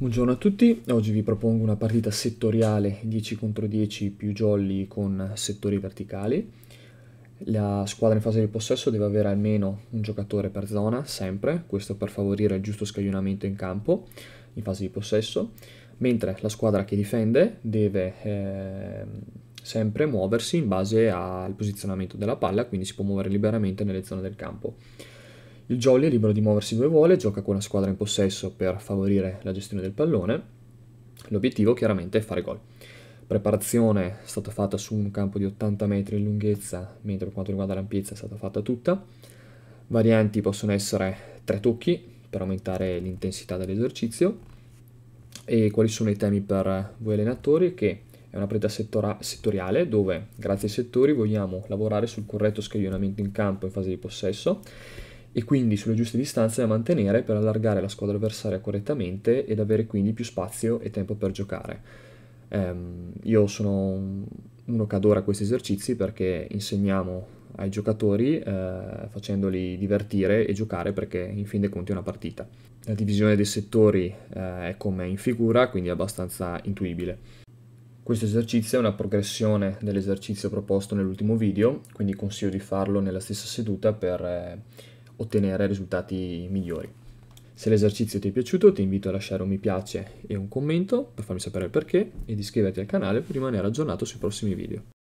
Buongiorno a tutti, oggi vi propongo una partita settoriale 10 contro 10 più jolly con settori verticali. La squadra in fase di possesso deve avere almeno un giocatore per zona, sempre, questo per favorire il giusto scaglionamento in campo in fase di possesso, mentre la squadra che difende deve eh, sempre muoversi in base al posizionamento della palla, quindi si può muovere liberamente nelle zone del campo. Il Jolly è libero di muoversi dove vuole, gioca con la squadra in possesso per favorire la gestione del pallone. L'obiettivo chiaramente è fare gol. Preparazione è stata fatta su un campo di 80 metri in lunghezza, mentre per quanto riguarda l'ampiezza è stata fatta tutta. Varianti possono essere tre tocchi per aumentare l'intensità dell'esercizio. E quali sono i temi per voi allenatori? Che è una preda settoriale dove, grazie ai settori, vogliamo lavorare sul corretto scaglionamento in campo in fase di possesso e quindi sulle giuste distanze da mantenere per allargare la squadra avversaria correttamente ed avere quindi più spazio e tempo per giocare. Um, io sono uno che adora questi esercizi perché insegniamo ai giocatori eh, facendoli divertire e giocare perché in fin dei conti è una partita. La divisione dei settori eh, è come in figura, quindi è abbastanza intuibile. Questo esercizio è una progressione dell'esercizio proposto nell'ultimo video, quindi consiglio di farlo nella stessa seduta per eh, ottenere risultati migliori. Se l'esercizio ti è piaciuto ti invito a lasciare un mi piace e un commento per farmi sapere il perché ed iscriverti al canale per rimanere aggiornato sui prossimi video.